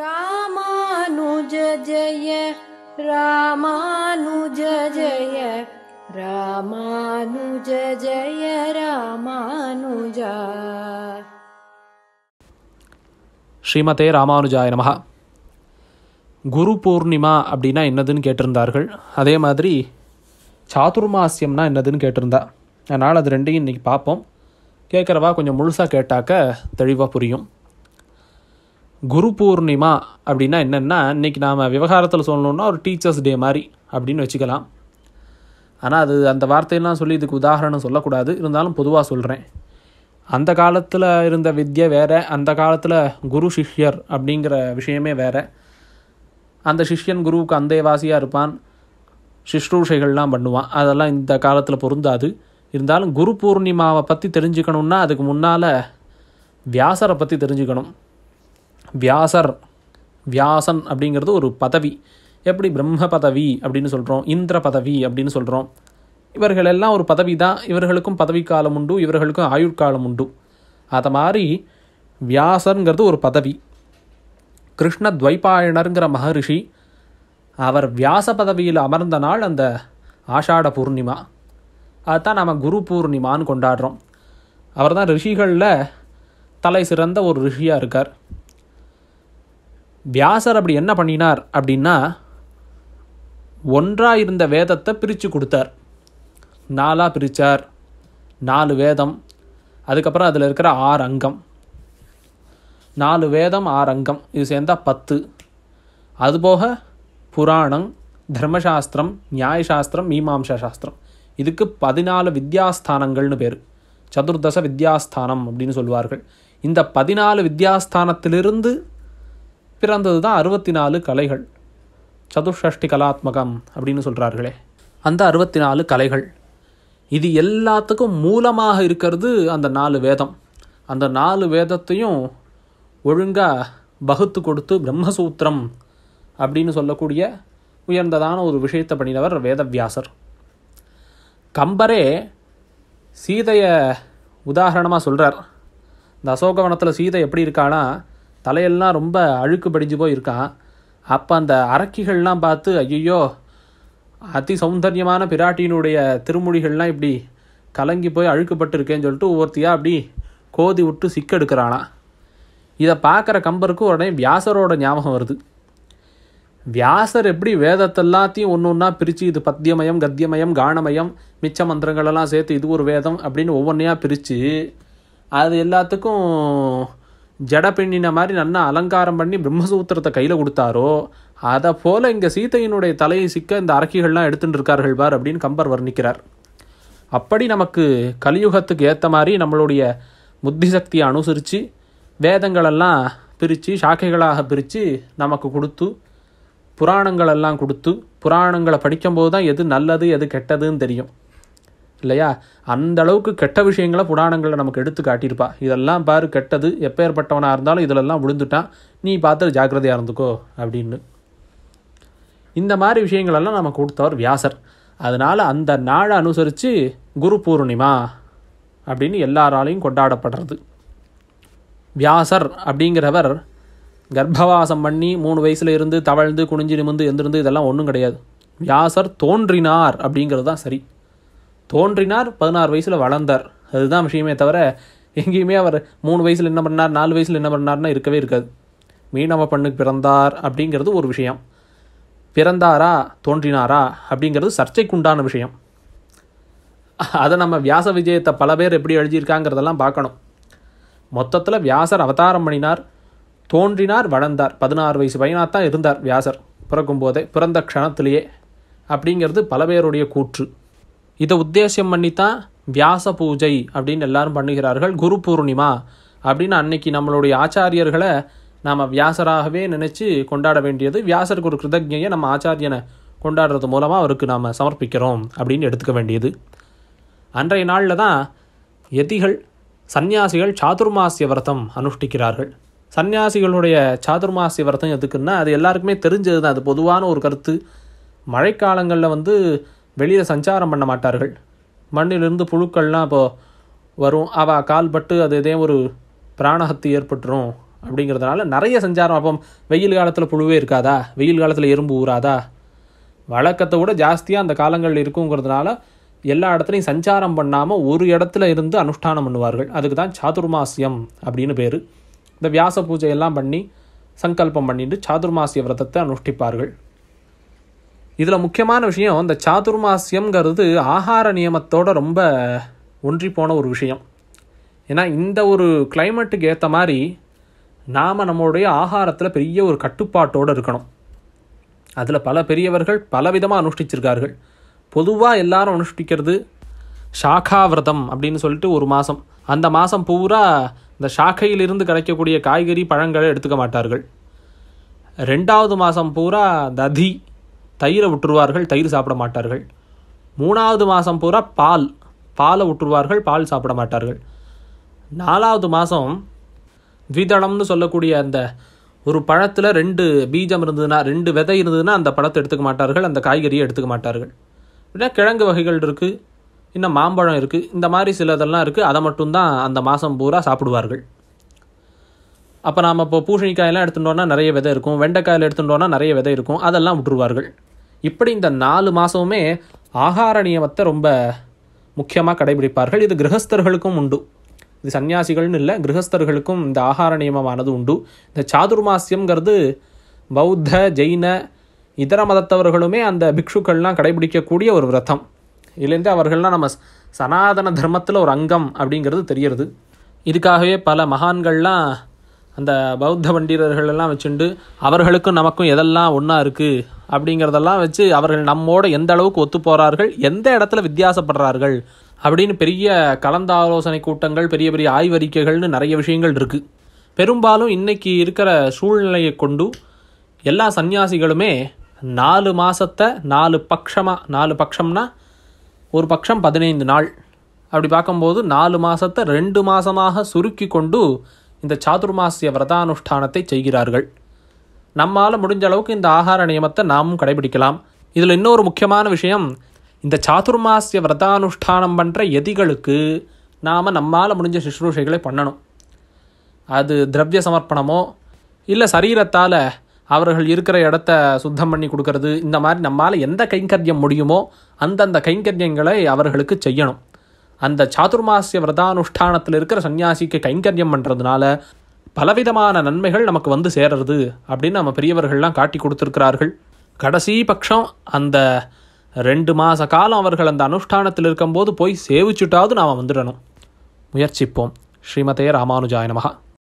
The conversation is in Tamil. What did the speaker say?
ராமானுஜ ஜய ராமானுஜ ஜய ராமானுஜ ஜய ராமானுஜ ஸ்ரீமதே ராமானுஜாய நமகா குரு பூர்ணிமா அப்படின்னா என்னதுன்னு கேட்டிருந்தார்கள் அதே மாதிரி சாதுர்மாசியம்னா என்னதுன்னு கேட்டிருந்தா அதனால் அது ரெண்டையும் இன்றைக்கி பார்ப்போம் கேட்குறவா கொஞ்சம் முழுசாக கேட்டாக்க தெளிவாக புரியும் குரு பூர்ணிமா அப்படின்னா என்னென்னா இன்றைக்கி நாம் விவகாரத்தில் சொல்லணுன்னா ஒரு டீச்சர்ஸ் டே மாதிரி அப்படின்னு வச்சுக்கலாம் ஆனால் அது அந்த வார்த்தையெல்லாம் சொல்லி இதுக்கு உதாரணம் சொல்லக்கூடாது இருந்தாலும் பொதுவாக சொல்கிறேன் அந்த காலத்தில் இருந்த வித்யை வேறு அந்த காலத்தில் குரு சிஷ்யர் அப்படிங்கிற விஷயமே வேறு அந்த சிஷ்யன் குருவுக்கு அந்தேவாசியாக இருப்பான் சுஷ்ரூஷைகள்லாம் பண்ணுவான் அதெல்லாம் இந்த காலத்தில் பொருந்தாது இருந்தாலும் குரு பூர்ணிமாவை பற்றி தெரிஞ்சுக்கணுன்னா அதுக்கு முன்னால் வியாசரை பற்றி தெரிஞ்சுக்கணும் வியாசர் வியாசன் அப்படிங்கிறது ஒரு பதவி எப்படி பிரம்ம பதவி அப்படின்னு சொல்கிறோம் இந்திர பதவி அப்படின்னு சொல்கிறோம் இவர்கள் எல்லாம் ஒரு பதவி தான் இவர்களுக்கும் பதவிக்காலம் உண்டு இவர்களுக்கும் ஆயுட்காலம் உண்டு அதை மாதிரி வியாசருங்கிறது ஒரு பதவி கிருஷ்ண துவைபாயணருங்கிற மகரிஷி அவர் வியாச பதவியில் அமர்ந்த நாள் அந்த ஆஷாட பூர்ணிமா அதுதான் நாம் குரு பூர்ணிமான்னு கொண்டாடுறோம் அவர் தான் ரிஷிகளில் தலை சிறந்த ஒரு ரிஷியாக இருக்கார் வியாசர் அப்படி என்ன பண்ணினார் அப்படின்னா ஒன்றாக இருந்த வேதத்தை பிரித்து கொடுத்தார் நாலாக பிரித்தார் நாலு வேதம் அதுக்கப்புறம் அதில் இருக்கிற ஆறு அங்கம் நாலு வேதம் ஆறு அங்கம் இது சேர்ந்தால் பத்து அதுபோக புராணம் தர்மசாஸ்திரம் நியாயசாஸ்திரம் மீமாம்சா சாஸ்திரம் இதுக்கு பதினாலு வித்யாஸ்தானங்கள்னு பேர் சதுர்தச வித்யாஸ்தானம் அப்படின்னு சொல்வார்கள் இந்த பதினாலு வித்யாஸ்தானத்திலிருந்து பிறந்தது தான் அறுபத்தி நாலு கலைகள் சதுஷஷ்டி கலாத்மகம் அப்படின்னு சொல்கிறார்களே அந்த அறுபத்தி நாலு கலைகள் இது எல்லாத்துக்கும் மூலமாக இருக்கிறது அந்த நாலு வேதம் அந்த நாலு வேதத்தையும் ஒழுங்காக பகுத்து கொடுத்து பிரம்மசூத்திரம் அப்படின்னு சொல்லக்கூடிய உயர்ந்ததான ஒரு விஷயத்தை பண்ணினவர் வேதவியாசர் கம்பரே சீதையை உதாரணமாக சொல்கிறார் இந்த அசோகவனத்தில் சீதை எப்படி இருக்கானா தலையெல்லாம் ரொம்ப அழுக்கு படிஞ்சு போயிருக்கான் அப்போ அந்த அரக்கிகள்லாம் பார்த்து ஐயோ அதி சௌந்தரியமான பிராட்டியினுடைய திருமொழிகள்லாம் இப்படி கலங்கி போய் அழுக்குப்பட்டிருக்கேன்னு சொல்லிட்டு ஒவ்வொருத்தியாக அப்படி கோதி விட்டு சிக்கெடுக்கிறானா இதை பார்க்குற கம்பருக்கு உடனே வியாசரோட ஞாபகம் வருது வியாசர் எப்படி வேதத்தை எல்லாத்தையும் ஒன்று ஒன்றா பிரித்து இது பத்தியமயம் கத்தியமயம் கானமயம் மிச்ச மந்திரங்களெல்லாம் சேர்த்து இது ஒரு வேதம் அப்படின்னு ஒவ்வொன்றையாக பிரித்து அது எல்லாத்துக்கும் ஜட பெண்ணின மாதிரி நல்லா அலங்காரம் பண்ணி பிரம்மசூத்திரத்தை கையில் கொடுத்தாரோ அதை போல் இங்கே சீத்தையினுடைய தலையை சிக்க இந்த அரக்கிகள்லாம் எடுத்துகிட்டு இருக்கார்கள் பார் அப்படின்னு கம்பர் வர்ணிக்கிறார் அப்படி நமக்கு கலியுகத்துக்கு ஏற்ற மாதிரி நம்மளுடைய புத்தி சக்தியை அனுசரித்து வேதங்களெல்லாம் பிரித்து சாக்கைகளாக பிரித்து நமக்கு கொடுத்து புராணங்களெல்லாம் கொடுத்து புராணங்களை படிக்கும்போது தான் எது நல்லது எது கெட்டதுன்னு தெரியும் இல்லையா அந்த அளவுக்கு கெட்ட விஷயங்களை புராணங்களை நமக்கு எடுத்து காட்டியிருப்பா இதெல்லாம் பாரு கெட்டது எப்பேற்பட்டவனாக இருந்தாலும் இதிலெல்லாம் விழுந்துட்டான் நீ பார்த்து ஜாக்கிரதையாக இருந்துக்கோ அப்படின்னு இந்த மாதிரி விஷயங்களெல்லாம் நம்ம கொடுத்தவர் வியாசர் அதனால் அந்த நாளை அனுசரித்து குரு பூர்ணிமா அப்படின்னு எல்லாராலையும் கொண்டாடப்படுறது வியாசர் அப்படிங்கிறவர் கர்ப்பவாசம் பண்ணி மூணு வயசுல இருந்து தவழ்ந்து குனிஞ்சு நிமிந்து எந்திருந்து இதெல்லாம் ஒன்றும் கிடையாது வியாசர் தோன்றினார் அப்படிங்கிறது தான் சரி தோன்றினார் பதினாறு வயசில் வளர்ந்தார் அதுதான் விஷயமே தவிர எங்கேயுமே அவர் மூணு வயசில் என்ன பண்ணார் நாலு வயசில் என்ன பண்ணார்னா இருக்கவே இருக்காது மீனவ பண்ணுக்கு பிறந்தார் அப்படிங்கிறது ஒரு விஷயம் பிறந்தாரா தோன்றினாரா அப்படிங்கிறது சர்ச்சைக்குண்டான விஷயம் அதை நம்ம வியாச விஜயத்தை பல பேர் எப்படி எழுதியிருக்காங்கிறதெல்லாம் பார்க்கணும் மொத்தத்தில் வியாசர் அவதாரம் பண்ணினார் தோன்றினார் வளர்ந்தார் பதினாறு வயசு பையனாக தான் இருந்தார் வியாசர் பிறக்கும் போதே பிறந்த க்ஷணத்திலேயே அப்படிங்கிறது பல பேருடைய கூற்று இதை உத்தேசம் பண்ணித்தான் வியாச பூஜை அப்படின்னு எல்லாரும் பண்ணுகிறார்கள் குரு பூர்ணிமா அப்படின்னு அன்னைக்கு நம்மளுடைய ஆச்சாரியர்களை நாம் வியாசராகவே நினச்சி கொண்டாட வேண்டியது வியாசருக்கு ஒரு கிருதஜையை நம்ம ஆச்சாரியனை கொண்டாடுறது மூலமாக அவருக்கு நாம் சமர்ப்பிக்கிறோம் அப்படின்னு எடுத்துக்க வேண்டியது அன்றைய நாளில் தான் எதிகள் சந்நியாசிகள் சாதுர்மாசிய விரதம் அனுஷ்டிக்கிறார்கள் சந்நியாசிகளுடைய சாதுர்மாசிய விரதம் எதுக்குன்னா அது எல்லாருக்குமே தெரிஞ்சது தான் அது பொதுவான ஒரு கருத்து மழைக்காலங்களில் வந்து வெளியில் சஞ்சாரம் பண்ண மாட்டார்கள் மண்ணிலிருந்து புழுக்கள்லாம் இப்போது வரும் அவள் கால்பட்டு அது இதே ஒரு பிராணஹத்து ஏற்பட்டுரும் அப்படிங்கிறதுனால நிறைய சஞ்சாரம் அப்போ வெயில் காலத்தில் புழுவே இருக்காதா வெயில் காலத்தில் எறும்பு ஊறாதா வழக்கத்தை விட ஜாஸ்தியாக அந்த காலங்களில் இருக்குங்கிறதுனால எல்லா இடத்துலையும் சஞ்சாரம் பண்ணாமல் ஒரு இடத்துல இருந்து அனுஷ்டானம் பண்ணுவார்கள் அதுக்கு தான் சாதுர்மாசியம் அப்படின்னு பேர் இந்த வியாச பூஜையெல்லாம் பண்ணி சங்கல்பம் பண்ணிட்டு சாதுர்மாசிய விரதத்தை அனுஷ்டிப்பார்கள் இதில் முக்கியமான விஷயம் இந்த சாதுர்மாசியங்கிறது ஆகார நியமத்தோடு ரொம்ப ஒன்றி போன ஒரு விஷயம் ஏன்னா இந்த ஒரு கிளைமேட்டுக்கு ஏற்ற மாதிரி நாம் நம்மளுடைய ஆகாரத்தில் பெரிய ஒரு கட்டுப்பாட்டோடு இருக்கணும் அதில் பல பெரியவர்கள் பலவிதமாக அனுஷ்டிச்சிருக்கார்கள் பொதுவாக எல்லாரும் அனுஷ்டிக்கிறது சாக்கா விரதம் அப்படின்னு சொல்லிட்டு ஒரு மாதம் அந்த மாதம் பூரா இந்த சாக்கையிலிருந்து கிடைக்கக்கூடிய காய்கறி பழங்களை எடுத்துக்க மாட்டார்கள் ரெண்டாவது மாதம் பூரா ததி தயிரை விட்டுருவார்கள் தயிர் சாப்பிட மாட்டார்கள் மூணாவது மாதம் பூரா பால் பாலை விட்டுருவார்கள் பால் சாப்பிட மாட்டார்கள் நாலாவது மாதம் த்விதளம்னு சொல்லக்கூடிய அந்த ஒரு பழத்தில் ரெண்டு பீஜம் இருந்ததுன்னா ரெண்டு விதை இருந்ததுன்னா அந்த பழத்தை எடுத்துக்க மாட்டார்கள் அந்த காய்கறியை எடுத்துக்க மாட்டார்கள் இல்லை கிழங்கு வகைகள் இருக்குது இன்னும் மாம்பழம் இருக்குது இந்த மாதிரி சிலதெல்லாம் இருக்குது அதை மட்டும்தான் அந்த மாதம் பூரா சாப்பிடுவார்கள் அப்போ நாம் இப்போ பூஷணிக்காயெல்லாம் எடுத்துட்டோன்னா நிறைய விதை இருக்கும் வெண்டைக்காயில் எடுத்துட்டோன்னா நிறைய விதை இருக்கும் அதெல்லாம் விட்டுருவார்கள் இப்படி இந்த நாலு மாதமுமே ஆகார நியமத்தை ரொம்ப முக்கியமாக கடைபிடிப்பார்கள் இது கிரகஸ்தர்களுக்கும் உண்டு இது சன்னியாசிகள்னு இல்லை கிரகஸ்தர்களுக்கும் இந்த ஆகார நியமமானது உண்டு இந்த சாதுர்மாசியங்கிறது பௌத்த ஜெயின இதர மதத்தவர்களுமே அந்த பிக்ஷுக்கள்லாம் கடைபிடிக்கக்கூடிய ஒரு விரதம் இதுலேருந்து அவர்கள்லாம் நம்ம சனாதன தர்மத்தில் ஒரு அங்கம் அப்படிங்கிறது தெரிகிறது இதுக்காகவே பல மகான்கள்லாம் அந்த பௌத்த எல்லாம் வச்சுண்டு அவர்களுக்கும் நமக்கும் எதெல்லாம் ஒன்றா இருக்குது அப்படிங்கிறதெல்லாம் வச்சு அவர்கள் நம்மோட எந்த அளவுக்கு ஒத்து போகிறார்கள் எந்த இடத்துல வித்தியாசப்படுறார்கள் அப்படின்னு பெரிய கலந்தாலோசனை கூட்டங்கள் பெரிய பெரிய ஆய்வறிக்கைகள்னு நிறைய விஷயங்கள் இருக்குது பெரும்பாலும் இன்றைக்கி இருக்கிற சூழ்நிலையை கொண்டு எல்லா சன்னியாசிகளுமே நாலு மாதத்தை நாலு பட்சமாக நாலு பட்சம்னா ஒரு பட்சம் பதினைந்து நாள் அப்படி பார்க்கும்போது நாலு மாதத்தை ரெண்டு மாதமாக சுருக்கி கொண்டு இந்த சாதுர்மாசிய விரதானுஷ்டானத்தை செய்கிறார்கள் நம்மால் முடிஞ்ச அளவுக்கு இந்த ஆகார நியமத்தை நாமும் கடைபிடிக்கலாம் இதில் இன்னொரு முக்கியமான விஷயம் இந்த சாதுர்மாசிய விரதானுஷ்டானம் பண்ணுற எதிகளுக்கு நாம் நம்மால் முடிஞ்ச சுஷ்ரூஷைகளை பண்ணணும் அது திரவிய சமர்ப்பணமோ இல்லை சரீரத்தால் அவர்கள் இருக்கிற இடத்த சுத்தம் பண்ணி கொடுக்கறது இந்த மாதிரி நம்மால் எந்த கைங்கரியம் முடியுமோ அந்தந்த கைங்கரியங்களை அவர்களுக்கு செய்யணும் அந்த சாதுர்மாசிய விரதானுஷ்டானத்தில் இருக்கிற சன்னியாசிக்கு கைங்கரியம் பண்ணுறதுனால பலவிதமான நன்மைகள் நமக்கு வந்து சேருறது அப்படின்னு நம்ம பெரியவர்கள்லாம் காட்டி கொடுத்துருக்கிறார்கள் கடைசி பட்சம் அந்த ரெண்டு மாத காலம் அவர்கள் அந்த அனுஷ்டானத்தில் இருக்கும்போது போய் சேவிச்சுட்டாவது நாம் வந்துடணும் முயற்சிப்போம் ஸ்ரீமதே ராமானுஜாய நமகா